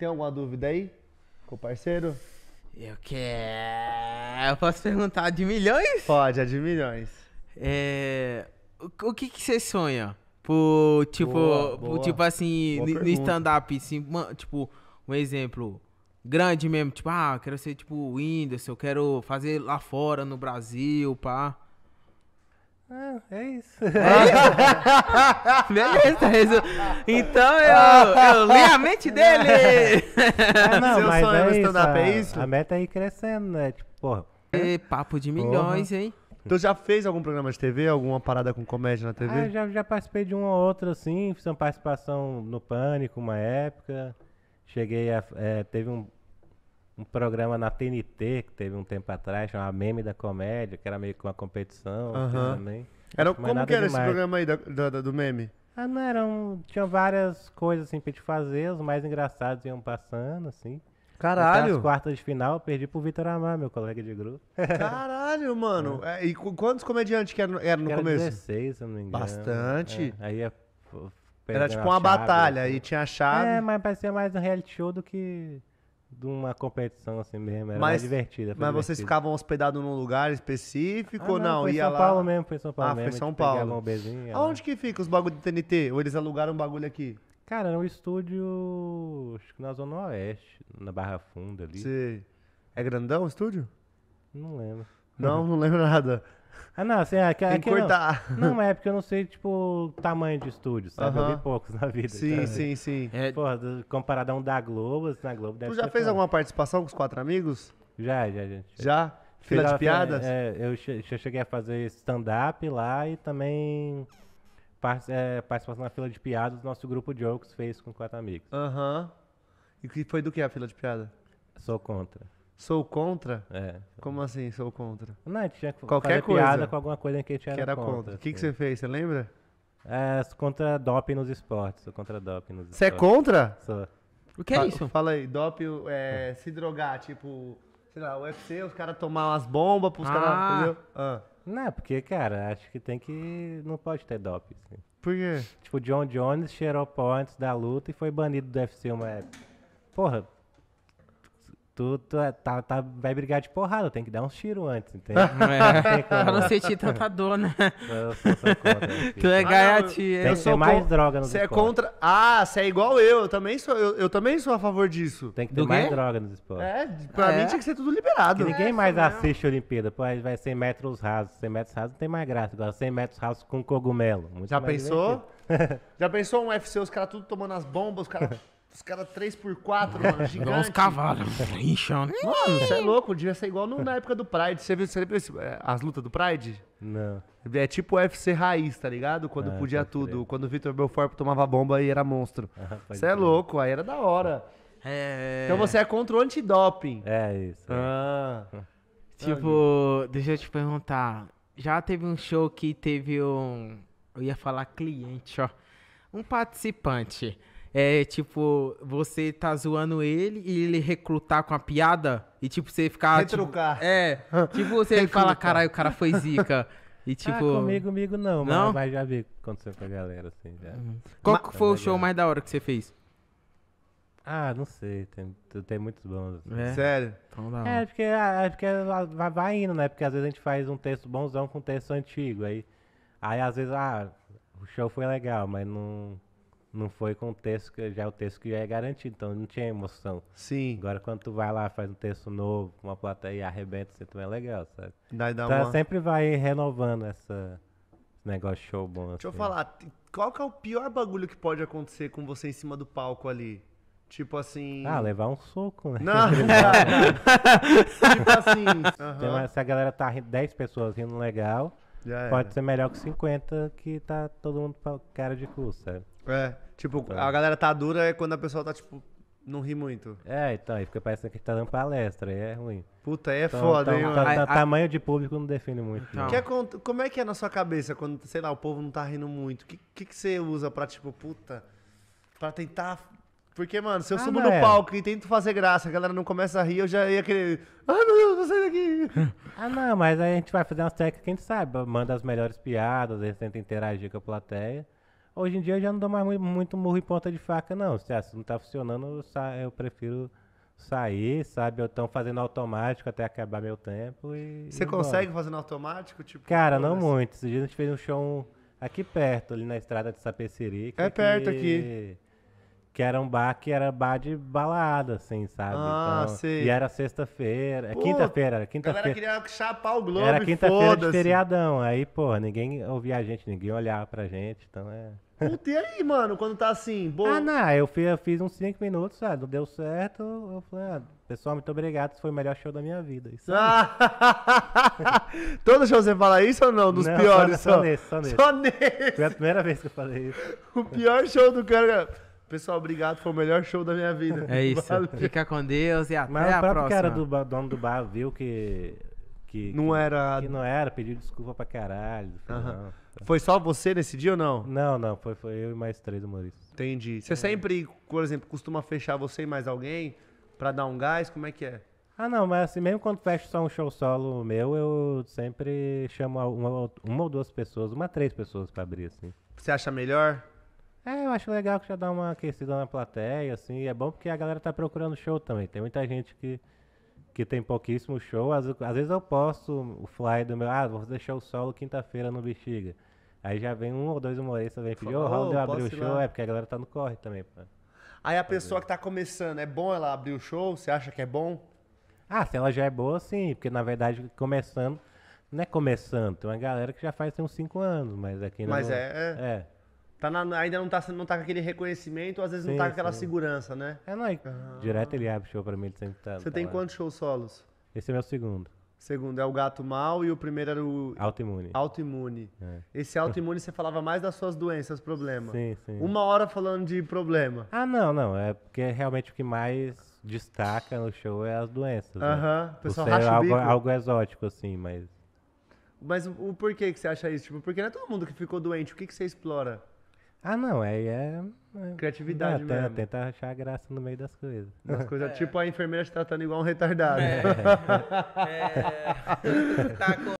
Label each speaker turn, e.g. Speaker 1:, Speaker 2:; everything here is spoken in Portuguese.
Speaker 1: Tem alguma dúvida aí, com o parceiro? Eu
Speaker 2: quero. Eu posso perguntar de milhões? Pode, é de milhões. É... O que, que você sonha? Por, tipo, boa, boa. tipo assim, boa no stand-up, assim, tipo, um exemplo grande mesmo, tipo, ah, eu quero ser tipo o Windows, eu quero fazer lá fora, no Brasil, pá. É, é isso. É, ah. é isso. então eu, eu li a mente dele. Ah, não, Seu mas sonho é é isso? A meta é crescendo, né? Tipo, porra.
Speaker 1: E papo de milhões, porra. hein? Tu já fez algum programa de TV? Alguma parada com comédia na TV? Ah,
Speaker 2: já, já participei de uma ou outra, assim. Fiz uma participação no Pânico, uma época. Cheguei a. É, teve um, um programa na TNT que teve um tempo atrás, chamado Meme da Comédia, que era meio que uma competição uhum. também. Era, como que era demais. esse programa aí da, do meme? Ah, não, eram. Tinha várias coisas assim pra te fazer, os mais engraçados iam passando, assim. Caralho! Nas quartas de final eu perdi pro Vitor Amar, meu colega de grupo.
Speaker 1: Caralho, mano! É. é e quantos comediantes que eram era no era começo? 16, se não me engano. Bastante.
Speaker 2: É. Aí Era tipo uma chave, batalha, assim. e tinha a chave. É, mas parecia mais um reality show do que de uma competição assim mesmo, era mas, mais divertida. Mas divertido. vocês ficavam
Speaker 1: hospedados num lugar específico ah, ou não? Foi ia São lá... Paulo mesmo, foi São Paulo ah, mesmo. Foi São Paulo. Aonde que fica
Speaker 2: os bagulho do TNT?
Speaker 1: Ou eles alugaram um bagulho aqui?
Speaker 2: Cara, era um estúdio, acho que na Zona Oeste, na Barra Funda ali. Sim. É grandão o estúdio? Não lembro. Não, não lembro nada. Ah, não, assim, aqui, é é Tem que cortar. Não. não, é porque eu não sei, tipo, tamanho de estúdio, sabe? Uh -huh. Eu vi poucos na vida. Sim, então, sim, sim. É... Pô, comparado a um da Globo, assim, na Globo deve Tu já fez alguma participação com os quatro amigos? Já, já, gente. Já? Fila de piadas? É, eu cheguei a fazer stand-up lá e também é, participação na fila de piadas do nosso grupo de jokes fez com quatro amigos. Aham. Uhum. E foi do que a fila de piada? Sou contra. Sou contra? É. Como assim, sou contra? Não, tinha que Qualquer coisa. piada com alguma coisa que a gente era, que era contra. contra. O que, assim. você fez, você lembra? É, contra doping nos esportes. Sou contra doping nos Você é contra? Sou. O
Speaker 1: que é isso? Fala aí, doping, é, se drogar, tipo, sei lá, UFC, os caras tomar
Speaker 2: umas bombas pros caras, ah. entendeu? Ah. Não, é porque, cara, acho que tem que. Não pode ter doping. assim. Por quê? Tipo, John Jones cheirou pó antes da luta e foi banido do UFC uma época. Porra, tu, tu é, tá, tá, vai brigar de porrada, tem que dar uns tiros antes, entendeu? É. Pra não sentir tanta dor, né? tu é gaiatia. Ah, tem que ter mais droga no Você é contra...
Speaker 1: Ah, você é igual eu, eu também sou, eu, eu, também sou
Speaker 2: a favor disso. Tem que ter mais droga nos esportes. É, pra ah, mim é? tinha que ser tudo liberado. Que ninguém é, mais assiste a Olimpíada, pô, vai 100 metros rasos, 100 metros rasos não tem mais graça, agora 100 metros rasos com cogumelo. Já pensou?
Speaker 1: Já pensou um UFC, os caras tudo tomando as bombas, os caras... Os caras 3x4, mano, gigante. Igual os cavalos,
Speaker 2: inchando. Né? Mano, você
Speaker 1: é louco, devia ser igual no, na época do Pride. Você viu, você viu é, as lutas do Pride? Não. É tipo UFC raiz, tá ligado? Quando ah, podia tudo. Crer. Quando o Vitor Belfort tomava bomba e era monstro. Ah, você ah, é louco, aí era da hora.
Speaker 2: É, é... Então você é contra o antidoping. É isso. É. Ah. Tipo, deixa eu te perguntar. Já teve um show que teve um. Eu ia falar cliente, ó. Um participante é tipo, você tá zoando ele e ele recrutar com a piada e tipo, você ficar. Tipo, retrucar. Tipo, é. Tipo, você fala, caralho, o cara foi zica. E ah, tipo. Ah, comigo, comigo não, não? Mas, mas já vi o que aconteceu com a galera, assim. Já. Uhum. Qual mas, foi o é show mais da hora que você fez? Ah, não sei. Tem, tem muitos bons. Assim. É. Sério? Então dá é, porque, é, é porque vai indo, né? Porque às vezes a gente faz um texto bonzão com um texto antigo. Aí, aí às vezes, ah, o show foi legal, mas não não foi com o texto que já o texto que já é garantido, então não tinha emoção. Sim. Agora quando tu vai lá, faz um texto novo, uma plateia arrebenta, você também é legal, sabe? Daí dá então uma... sempre vai renovando essa esse negócio show bom. Assim. Deixa eu assim.
Speaker 1: falar, qual que é o pior bagulho que pode acontecer com você em cima do palco ali? Tipo assim. Ah, levar um soco, né? Não, tipo assim. Uhum. se a
Speaker 2: galera tá rindo, 10 pessoas rindo legal, já pode era. ser melhor que 50 que tá todo mundo com cara de cu, sabe? É. Tipo, Então. a
Speaker 1: galera tá dura é quando a pessoa tá, tipo, não ri muito.
Speaker 2: É, então, aí fica parecendo que tá dando palestra, aí é ruim. Puta, aí é Então, foda, então, mano. Tamanho de público não define muito. Então. Que é
Speaker 1: como é que é na sua cabeça quando, sei lá, o povo não tá rindo muito? O que, que, que você usa pra, tipo, puta, pra tentar... Porque, mano, se eu Ah, subo no é. palco e tento fazer graça, a galera não começa a rir, eu já ia querer... Ah, meu Deus, vou sair daqui!
Speaker 2: Ah, não, mas aí a gente vai fazer umas técnicas que a gente sabe. Manda as melhores piadas, a gente tenta interagir com a plateia. Hoje em dia eu já não dou mais muito, muito murro e ponta de faca, não. Se não tá funcionando, eu, eu prefiro sair, sabe? Eu tô fazendo automático até acabar meu tempo e. Você consegue
Speaker 1: fazer no automático? Tipo, Cara, não
Speaker 2: é? muito. Esse dia a gente fez um show aqui perto, ali na estrada de Sapecerica. É, é perto aqui que era um bar que era bar de balada, assim, sabe? Ah, então, E era sexta-feira, é quinta-feira, era quinta-feira. A galera
Speaker 1: queria chapar o Globo Era quinta-feira de feriadão,
Speaker 2: aí, pô, ninguém ouvia a gente, ninguém olhava pra gente, então é... Puta, e aí, mano, quando tá assim, boa... Ah, não, eu fiz, eu fiz uns 5 minutos, sabe? Não deu certo, eu falei, ah, pessoal, muito obrigado, foi o melhor show da minha vida. Isso ah, Todo show você fala isso ou não? Dos não, piores? Só, só, só nesse, só nesse. Só nesse. Foi a primeira vez que eu falei isso.
Speaker 1: O pior show do cara... Pessoal, obrigado. Foi o melhor show da minha vida. É isso. Valeu. Fica
Speaker 2: com Deus e até Mas a próxima. Mas o próprio cara do dono do bar viu que... Que, não que, era... Que não era, pediu desculpa pra caralho. Tá. Foi só você nesse dia ou não? Não, não. Foi, foi eu e mais três Maurício. Entendi. Você é. sempre, por
Speaker 1: exemplo, costuma fechar você e mais alguém pra dar um gás? Como é que é?
Speaker 2: Ah, não, mas assim, mesmo quando fecho só um show solo meu, eu sempre chamo uma, uma ou duas pessoas, uma três pessoas pra abrir, assim. Você acha melhor? É, eu acho legal que já dá uma aquecida na plateia, assim. É bom porque a galera tá procurando show também. Tem muita gente que, que tem pouquíssimo show. Às, às vezes eu posto o fly do meu. Ah, vou deixar o solo quinta-feira no Bexiga. Aí já vem um ou dois humoristas, vem pedir, ô, oh, Ronald, eu abri o show. Lá. É, porque a galera tá no corre também. Pô.
Speaker 1: Aí a pessoa que tá começando, é bom ela abrir o show? Você acha que é bom?
Speaker 2: Ah, se ela já é boa, sim. Porque na verdade, começando. Não é começando, tem uma galera que já faz tem uns 5 anos, mas aqui é não. Mas é. é. é.
Speaker 1: Tá na, ainda não tá, não tá com aquele reconhecimento, às vezes sim, não tá com aquela sim. segurança, né? É, não, ah.
Speaker 2: direto ele abre show pra mim, ele sempre tá. Você tá tem lá. quantos
Speaker 1: shows solos?
Speaker 2: Esse é meu segundo. Segundo é
Speaker 1: o Gato Mal e o primeiro era o. Autoimune. Autoimune. É. Esse autoimune você falava mais das suas doenças, problema. Sim, sim. Uma
Speaker 2: hora falando de problema. Ah, não, não. É porque é realmente o que mais destaca no show é as doenças. Né? Aham. Né? O pessoal racha é algo, algo exótico, assim, mas.
Speaker 1: Mas o, o porquê que você acha isso? Tipo, porque não é todo mundo que ficou doente. O que, que você explora?
Speaker 2: Ah, não, é. é, Criatividade mesmo. Tenta achar graça no meio das coisas. Das coisas, é. tipo
Speaker 1: a enfermeira se tratando igual um retardado. É. é. tá com...